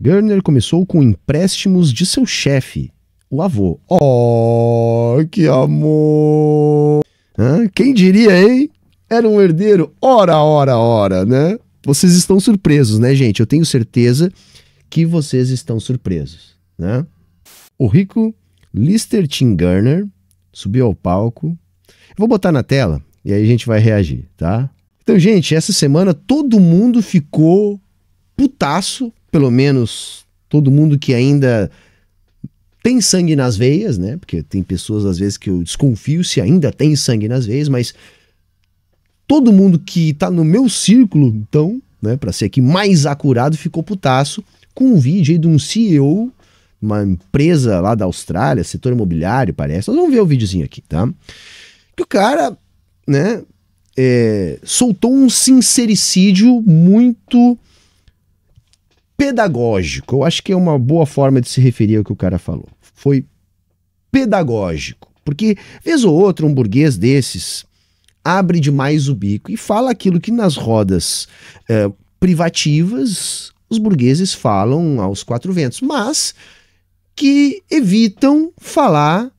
Gurner começou com empréstimos de seu chefe, o avô. Oh, que amor! Hã? Quem diria, hein? Era um herdeiro, ora, ora, ora, né? Vocês estão surpresos, né, gente? Eu tenho certeza que vocês estão surpresos, né? O rico Lister Tim Gurner subiu ao palco. Eu vou botar na tela e aí a gente vai reagir, tá? Então, gente, essa semana todo mundo ficou putaço pelo menos todo mundo que ainda tem sangue nas veias, né? Porque tem pessoas às vezes que eu desconfio se ainda tem sangue nas veias, mas todo mundo que tá no meu círculo, então, né, para ser aqui mais acurado, ficou putaço com um vídeo aí de um CEO, uma empresa lá da Austrália, setor imobiliário, parece. Nós vamos ver o videozinho aqui, tá? Que o cara, né, é, soltou um sincericídio muito pedagógico. Eu acho que é uma boa forma de se referir ao que o cara falou. Foi pedagógico. Porque, vez ou outra, um burguês desses abre demais o bico e fala aquilo que nas rodas é, privativas os burgueses falam aos quatro ventos, mas que evitam falar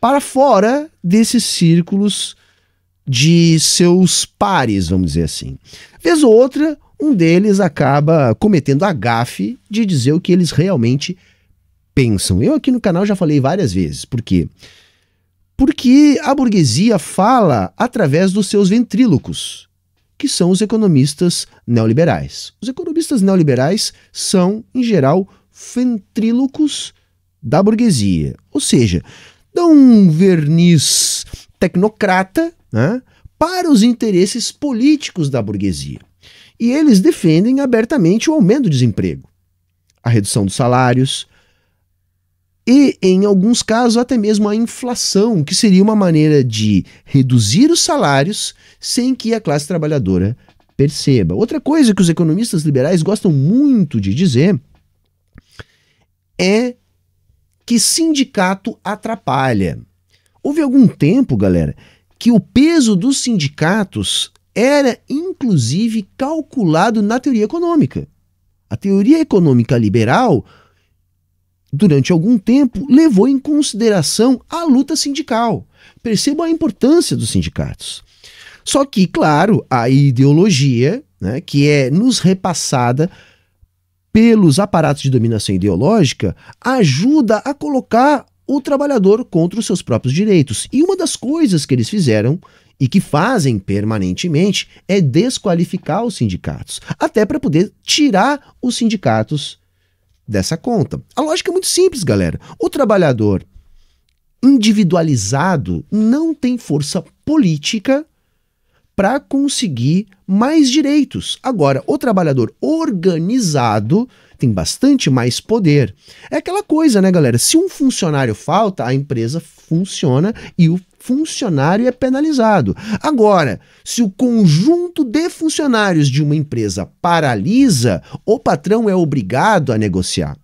para fora desses círculos de seus pares, vamos dizer assim. Vez ou outra, um deles acaba cometendo a gafe de dizer o que eles realmente pensam. Eu aqui no canal já falei várias vezes, por quê? Porque a burguesia fala através dos seus ventrílocos, que são os economistas neoliberais. Os economistas neoliberais são, em geral, ventrílocos da burguesia, ou seja, dão um verniz tecnocrata né, para os interesses políticos da burguesia. E eles defendem abertamente o aumento do desemprego, a redução dos salários e, em alguns casos, até mesmo a inflação, que seria uma maneira de reduzir os salários sem que a classe trabalhadora perceba. Outra coisa que os economistas liberais gostam muito de dizer é que sindicato atrapalha. Houve algum tempo, galera, que o peso dos sindicatos era inclusive calculado na teoria econômica. A teoria econômica liberal, durante algum tempo, levou em consideração a luta sindical. Percebam a importância dos sindicatos. Só que, claro, a ideologia, né, que é nos repassada pelos aparatos de dominação ideológica, ajuda a colocar o trabalhador contra os seus próprios direitos. E uma das coisas que eles fizeram e que fazem permanentemente é desqualificar os sindicatos, até para poder tirar os sindicatos dessa conta. A lógica é muito simples, galera. O trabalhador individualizado não tem força política para conseguir mais direitos. Agora, o trabalhador organizado tem bastante mais poder. É aquela coisa, né, galera? Se um funcionário falta, a empresa funciona e o funcionário é penalizado. Agora, se o conjunto de funcionários de uma empresa paralisa, o patrão é obrigado a negociar.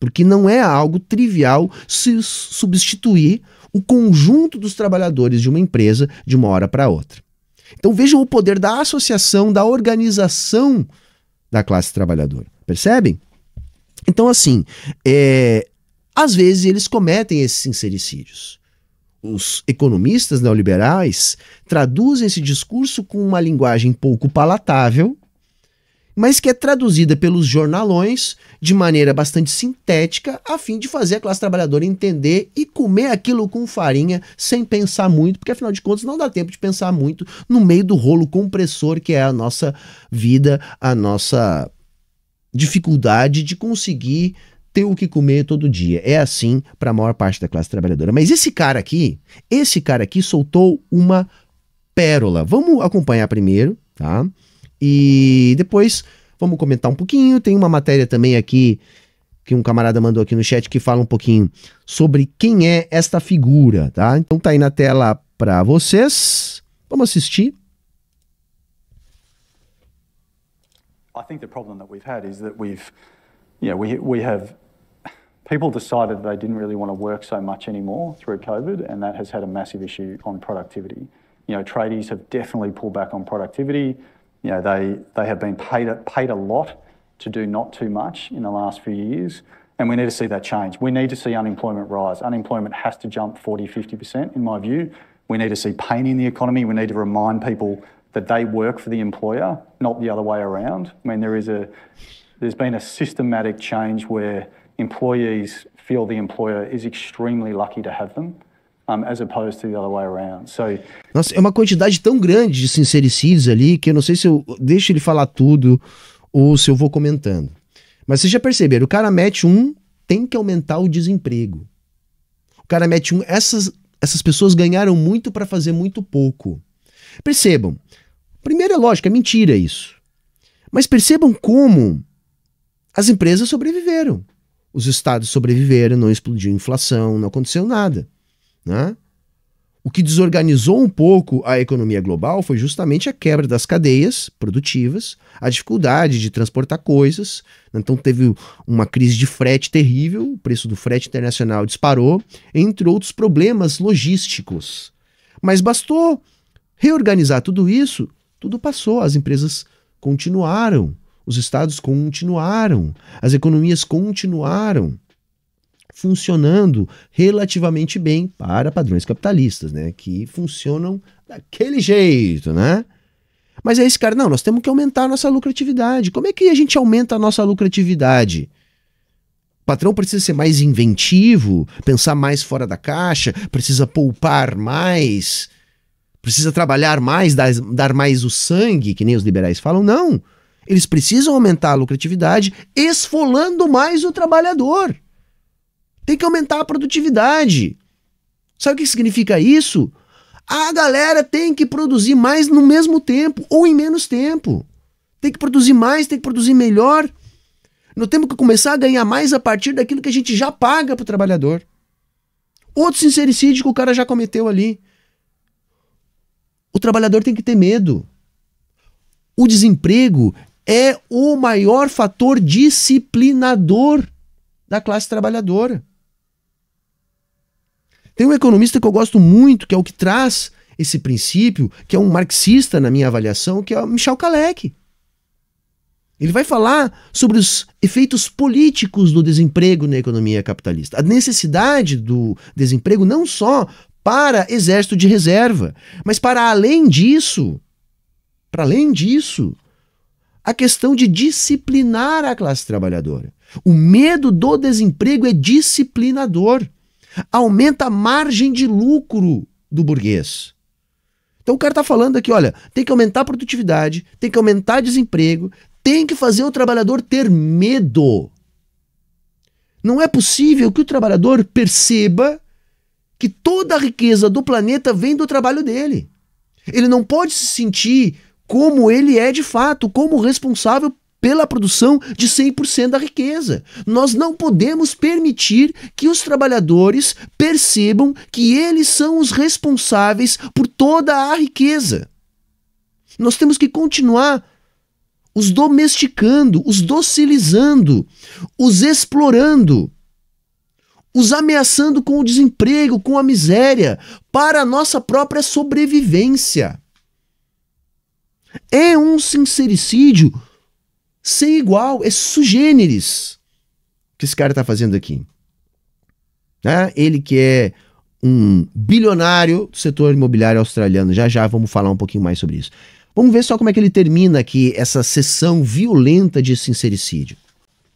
Porque não é algo trivial se substituir o conjunto dos trabalhadores de uma empresa de uma hora para outra. Então vejam o poder da associação, da organização da classe trabalhadora. Percebem? Então, assim, é, às vezes eles cometem esses sincericídios os economistas neoliberais traduzem esse discurso com uma linguagem pouco palatável, mas que é traduzida pelos jornalões de maneira bastante sintética, a fim de fazer a classe trabalhadora entender e comer aquilo com farinha sem pensar muito, porque afinal de contas não dá tempo de pensar muito no meio do rolo compressor que é a nossa vida, a nossa dificuldade de conseguir ter o que comer todo dia. É assim para a maior parte da classe trabalhadora. Mas esse cara aqui, esse cara aqui soltou uma pérola. Vamos acompanhar primeiro, tá? E depois vamos comentar um pouquinho. Tem uma matéria também aqui que um camarada mandou aqui no chat que fala um pouquinho sobre quem é esta figura, tá? Então tá aí na tela para vocês. Vamos assistir. I think the problem that we've had is that we've, you know, we, we have people decided they didn't really want to work so much anymore through COVID, and that has had a massive issue on productivity. You know, tradies have definitely pulled back on productivity. You know, they, they have been paid, paid a lot to do not too much in the last few years, and we need to see that change. We need to see unemployment rise. Unemployment has to jump 40, 50%, in my view. We need to see pain in the economy. We need to remind people that they work for the employer, not the other way around. I mean, there is a, there's been a systematic change where employees feel the employer is extremely lucky to have them. Um, as opposed to the other way around. So, Nossa, é uma quantidade tão grande de sincericídios ali que eu não sei se eu deixo ele falar tudo ou se eu vou comentando. Mas vocês já perceberam, o cara mete um, tem que aumentar o desemprego. O cara mete um, essas, essas pessoas ganharam muito para fazer muito pouco. Percebam, primeiro é lógico, é mentira isso. Mas percebam como as empresas sobreviveram. Os estados sobreviveram, não explodiu a inflação, não aconteceu nada. Né? O que desorganizou um pouco a economia global foi justamente a quebra das cadeias produtivas, a dificuldade de transportar coisas. Né? Então, teve uma crise de frete terrível, o preço do frete internacional disparou, entre outros problemas logísticos. Mas bastou reorganizar tudo isso, tudo passou, as empresas continuaram os estados continuaram, as economias continuaram funcionando relativamente bem para padrões capitalistas, né? Que funcionam daquele jeito, né? Mas aí é esse cara, não, nós temos que aumentar a nossa lucratividade. Como é que a gente aumenta a nossa lucratividade? O patrão precisa ser mais inventivo, pensar mais fora da caixa, precisa poupar mais, precisa trabalhar mais, dar, dar mais o sangue, que nem os liberais falam. Não! Eles precisam aumentar a lucratividade, esfolando mais o trabalhador. Tem que aumentar a produtividade. Sabe o que significa isso? A galera tem que produzir mais no mesmo tempo ou em menos tempo. Tem que produzir mais, tem que produzir melhor. Nós temos que começar a ganhar mais a partir daquilo que a gente já paga para o trabalhador. Outro sincericídio que o cara já cometeu ali. O trabalhador tem que ter medo. O desemprego é o maior fator disciplinador da classe trabalhadora. Tem um economista que eu gosto muito, que é o que traz esse princípio, que é um marxista, na minha avaliação, que é o Michel Kalec. Ele vai falar sobre os efeitos políticos do desemprego na economia capitalista. A necessidade do desemprego não só para exército de reserva, mas para além disso, para além disso, a questão de disciplinar a classe trabalhadora. O medo do desemprego é disciplinador. Aumenta a margem de lucro do burguês. Então o cara está falando aqui, olha, tem que aumentar a produtividade, tem que aumentar desemprego, tem que fazer o trabalhador ter medo. Não é possível que o trabalhador perceba que toda a riqueza do planeta vem do trabalho dele. Ele não pode se sentir como ele é de fato, como responsável pela produção de 100% da riqueza. Nós não podemos permitir que os trabalhadores percebam que eles são os responsáveis por toda a riqueza. Nós temos que continuar os domesticando, os docilizando, os explorando, os ameaçando com o desemprego, com a miséria, para a nossa própria sobrevivência. É um sincericídio sem igual, é sugêneres que esse cara está fazendo aqui. Né? Ele que é um bilionário do setor imobiliário australiano. Já já vamos falar um pouquinho mais sobre isso. Vamos ver só como é que ele termina aqui essa sessão violenta de sincericídio.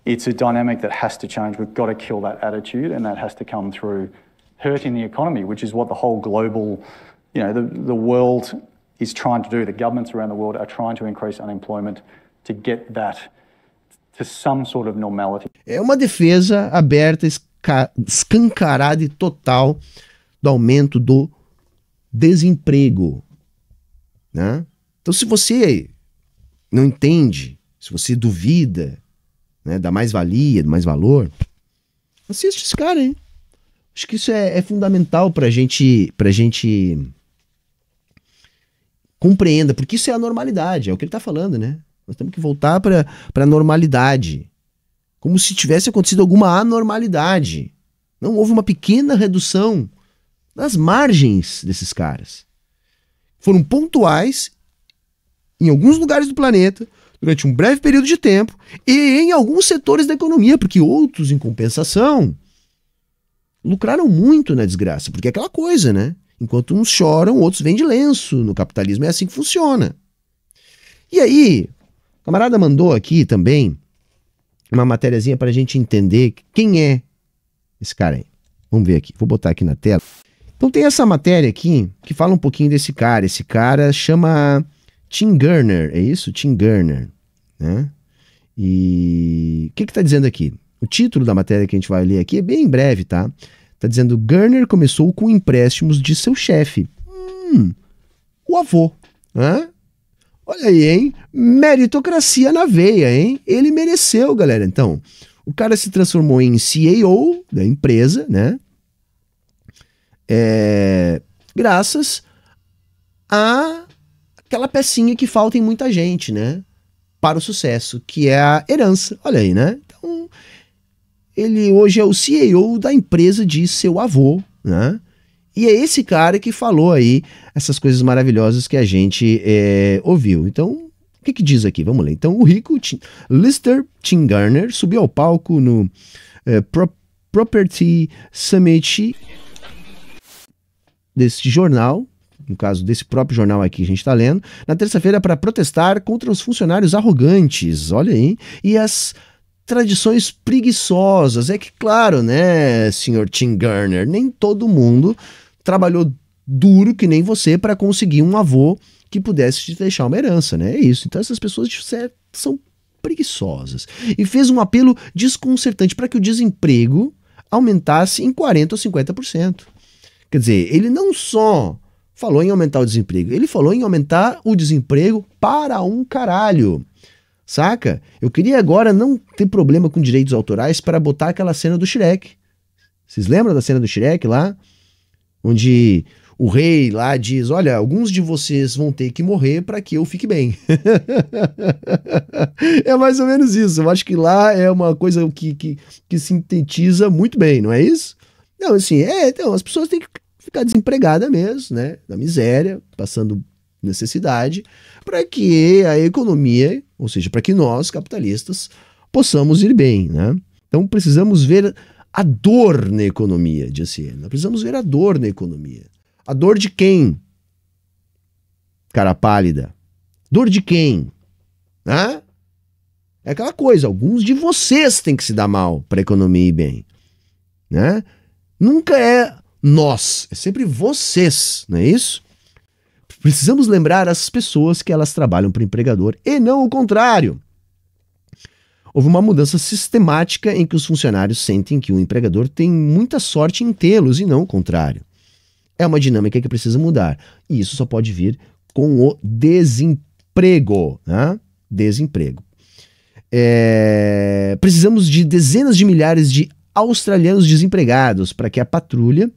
It's a dynamic that has to change. We've got to kill that attitude and that has to come through hurting the economy, which is what the whole global, you know, the, the world is trying to do, the governments around the world are trying to increase unemployment to get that to some sort of normality. É uma defesa aberta, escancarada e total do aumento do desemprego, né? Então, se você não entende, se você duvida né, da mais-valia, do mais valor, assiste esse cara aí. Acho que isso é, é fundamental para gente, a gente compreenda, porque isso é a normalidade, é o que ele está falando, né? Nós temos que voltar para a normalidade. Como se tivesse acontecido alguma anormalidade. Não houve uma pequena redução nas margens desses caras. Foram pontuais em alguns lugares do planeta, durante um breve período de tempo, e em alguns setores da economia, porque outros, em compensação, lucraram muito na desgraça, porque é aquela coisa, né? Enquanto uns choram, outros vendem lenço. No capitalismo é assim que funciona. E aí, o camarada mandou aqui também uma matériazinha para a gente entender quem é esse cara aí. Vamos ver aqui, vou botar aqui na tela. Então tem essa matéria aqui que fala um pouquinho desse cara. Esse cara chama Tim Gurner, é isso? Tim Gurner, né? E o que que tá dizendo aqui? O título da matéria que a gente vai ler aqui é bem breve, tá? Tá dizendo, Garner começou com empréstimos de seu chefe. Hum, o avô. Hã? Olha aí, hein? Meritocracia na veia, hein? Ele mereceu, galera. Então, o cara se transformou em CEO da empresa, né? É, graças a aquela pecinha que falta em muita gente, né? Para o sucesso, que é a herança. Olha aí, né? Então, ele hoje é o CEO da empresa de seu avô, né? E é esse cara que falou aí essas coisas maravilhosas que a gente é, ouviu. Então, o que, que, diz aqui? Vamos ler. Então, o rico Tim, Lister Tim Garner subiu ao palco no é, Pro, Property Summit deste jornal, no caso desse próprio jornal aqui que a gente está lendo, na terça-feira para protestar contra os funcionários arrogantes, olha aí, e as tradições preguiçosas. É que, claro, né, senhor Tim Garner, nem todo mundo trabalhou duro que nem você para conseguir um avô que pudesse te deixar uma herança, né? É isso. Então essas pessoas são preguiçosas. E fez um apelo desconcertante para que o desemprego aumentasse em 40% ou 50%. Quer dizer, ele não só falou em aumentar o desemprego, ele falou em aumentar o desemprego para um caralho. Saca? Eu queria agora não ter problema com direitos autorais para botar aquela cena do Shrek. Vocês lembram da cena do Shrek lá? Onde o rei lá diz: Olha, alguns de vocês vão ter que morrer para que eu fique bem. é mais ou menos isso. Eu acho que lá é uma coisa que, que, que sintetiza muito bem, não é isso? Não, assim, é, então, as pessoas têm que ficar desempregadas mesmo, né? na miséria, passando necessidade, para que a economia, ou seja, para que nós, capitalistas, possamos ir bem. Né? Então precisamos ver a dor na economia, disse assim, ele. Nós né? precisamos ver a dor na economia. A dor de quem? Cara pálida. Dor de quem? Né? É aquela coisa, alguns de vocês têm que se dar mal para a economia ir bem. Né? Nunca é nós, é sempre vocês, não é isso? Precisamos lembrar as pessoas que elas trabalham para o empregador e não o contrário. Houve uma mudança sistemática em que os funcionários sentem que o empregador tem muita sorte em tê-los e não o contrário. É uma dinâmica que precisa mudar. E isso só pode vir com o desemprego. Né? Desemprego. É... Precisamos de dezenas de milhares de australianos desempregados para que a patrulha,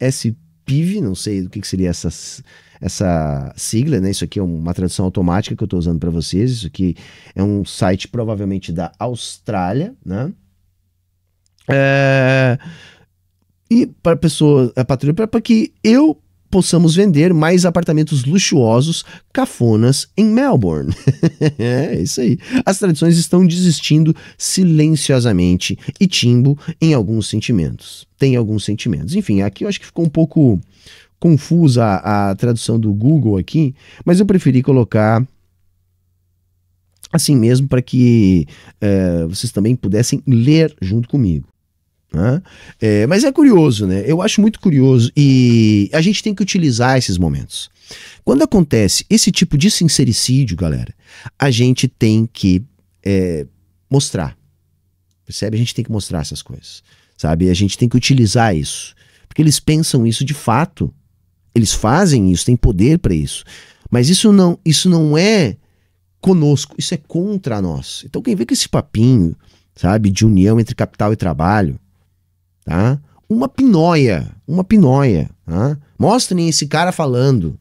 SPIV, não sei do que, que seria essas essa sigla, né? Isso aqui é uma tradução automática que eu estou usando para vocês. Isso aqui é um site provavelmente da Austrália, né? É... E para pessoa, a é patrulha, para que eu possamos vender mais apartamentos luxuosos cafonas em Melbourne. é isso aí. As tradições estão desistindo silenciosamente e timbo em alguns sentimentos. Tem alguns sentimentos. Enfim, aqui eu acho que ficou um pouco confusa a, a tradução do Google aqui, mas eu preferi colocar assim mesmo para que é, vocês também pudessem ler junto comigo. Né? É, mas é curioso, né? Eu acho muito curioso e a gente tem que utilizar esses momentos. Quando acontece esse tipo de sincericídio, galera, a gente tem que é, mostrar. Percebe? A gente tem que mostrar essas coisas, sabe? A gente tem que utilizar isso. Porque eles pensam isso de fato eles fazem isso, têm poder para isso. Mas isso não, isso não é conosco, isso é contra nós. Então quem vê que esse papinho, sabe, de união entre capital e trabalho, tá? Uma pinóia, uma pinóia, tá? Mostrem esse cara falando,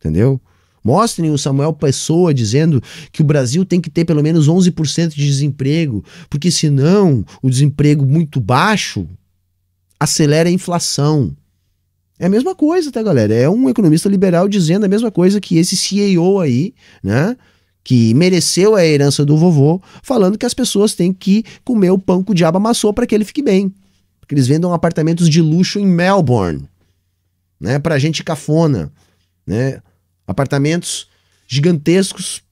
entendeu? Mostrem o Samuel Pessoa dizendo que o Brasil tem que ter pelo menos 11% de desemprego, porque senão o desemprego muito baixo acelera a inflação. É a mesma coisa, tá, galera? É um economista liberal dizendo a mesma coisa que esse CEO aí, né? Que mereceu a herança do vovô, falando que as pessoas têm que comer o pão que o diabo amassou para que ele fique bem. Porque eles vendam apartamentos de luxo em Melbourne, né? Pra gente cafona, né? Apartamentos gigantescos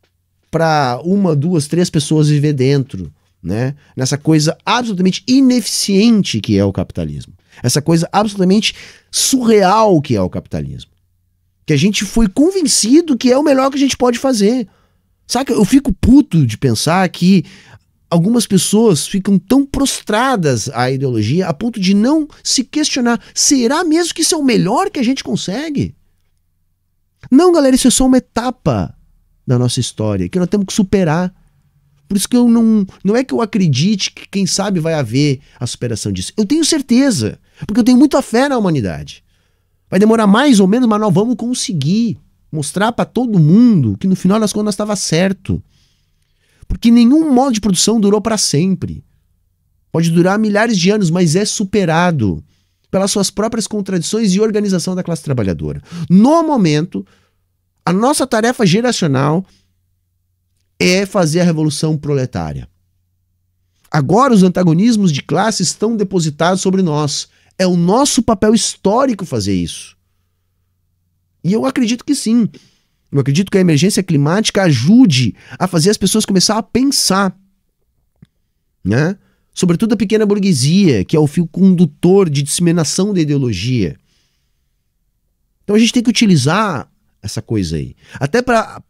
para uma, duas, três pessoas viver dentro, né? Nessa coisa absolutamente ineficiente que é o capitalismo. Essa coisa absolutamente surreal que é o capitalismo. Que a gente foi convencido que é o melhor que a gente pode fazer. Saca? Eu fico puto de pensar que algumas pessoas ficam tão prostradas à ideologia a ponto de não se questionar: será mesmo que isso é o melhor que a gente consegue? Não, galera, isso é só uma etapa da nossa história que nós temos que superar. Por isso que eu não. Não é que eu acredite que, quem sabe, vai haver a superação disso. Eu tenho certeza porque eu tenho muita fé na humanidade. Vai demorar mais ou menos, mas nós vamos conseguir mostrar para todo mundo que no final das contas estava certo. Porque nenhum modo de produção durou para sempre. Pode durar milhares de anos, mas é superado pelas suas próprias contradições e organização da classe trabalhadora. No momento, a nossa tarefa geracional é fazer a revolução proletária. Agora os antagonismos de classe estão depositados sobre nós. É o nosso papel histórico fazer isso. E eu acredito que sim. Eu acredito que a emergência climática ajude a fazer as pessoas começar a pensar, né? Sobretudo a pequena burguesia, que é o fio condutor de disseminação da ideologia. Então a gente tem que utilizar essa coisa aí. Até para,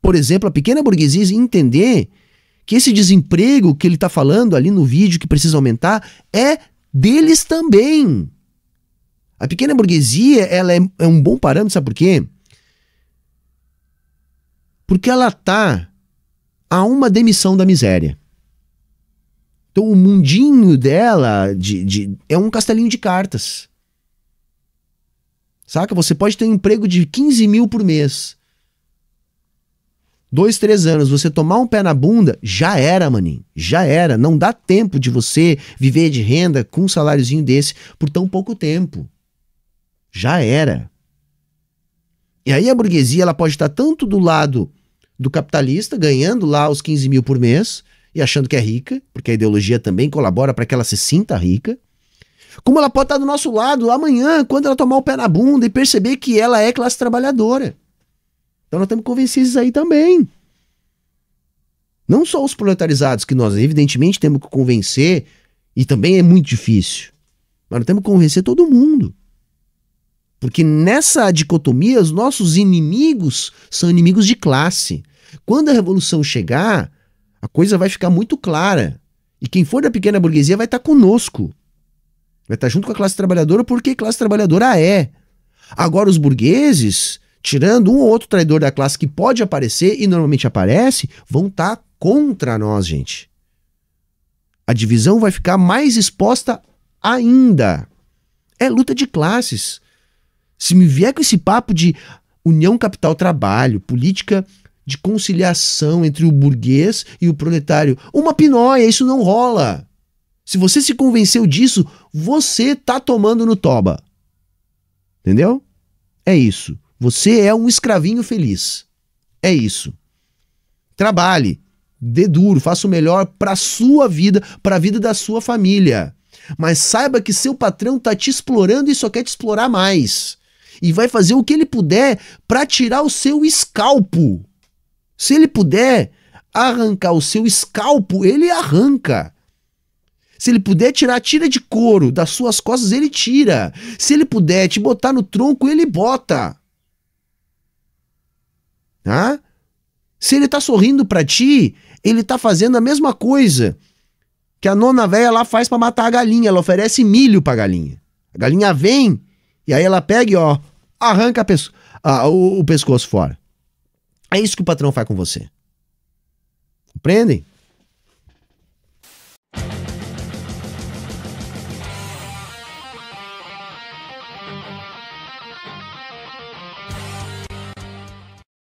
por exemplo, a pequena burguesia entender que esse desemprego que ele está falando ali no vídeo que precisa aumentar é deles também. A pequena burguesia ela é, é um bom parâmetro, sabe por quê? Porque ela está a uma demissão da miséria. Então o mundinho dela de, de, é um castelinho de cartas. Saca? Você pode ter um emprego de 15 mil por mês dois, três anos, você tomar um pé na bunda, já era, maninho. Já era. Não dá tempo de você viver de renda com um saláriozinho desse por tão pouco tempo. Já era. E aí a burguesia ela pode estar tanto do lado do capitalista, ganhando lá os 15 mil por mês e achando que é rica, porque a ideologia também colabora para que ela se sinta rica. Como ela pode estar do nosso lado amanhã, quando ela tomar o pé na bunda e perceber que ela é classe trabalhadora. Então nós temos que convencer esses aí também. Não só os proletarizados, que nós evidentemente temos que convencer, e também é muito difícil. Mas nós temos que convencer todo mundo. Porque nessa dicotomia, os nossos inimigos são inimigos de classe. Quando a revolução chegar, a coisa vai ficar muito clara. E quem for da pequena burguesia vai estar tá conosco. Vai estar tá junto com a classe trabalhadora, porque classe trabalhadora é. Agora, os burgueses tirando um ou outro traidor da classe que pode aparecer e normalmente aparece, vão estar tá contra nós, gente. A divisão vai ficar mais exposta ainda. É luta de classes. Se me vier com esse papo de união capital-trabalho, política de conciliação entre o burguês e o proletário, uma pinóia, isso não rola. Se você se convenceu disso, você tá tomando no toba. Entendeu? É isso. Você é um escravinho feliz. É isso. Trabalhe, dê duro, faça o melhor para sua vida, para a vida da sua família. Mas saiba que seu patrão tá te explorando e só quer te explorar mais. E vai fazer o que ele puder para tirar o seu escalpo. Se ele puder arrancar o seu escalpo, ele arranca. Se ele puder tirar tira de couro das suas costas, ele tira. Se ele puder te botar no tronco, ele bota. Tá? Se ele tá sorrindo para ti, ele tá fazendo a mesma coisa que a nona velha lá faz para matar a galinha. Ela oferece milho pra galinha. A galinha vem e aí ela pega e ó, arranca a o, o, pescoço fora. É isso que o patrão faz com você. Compreendem?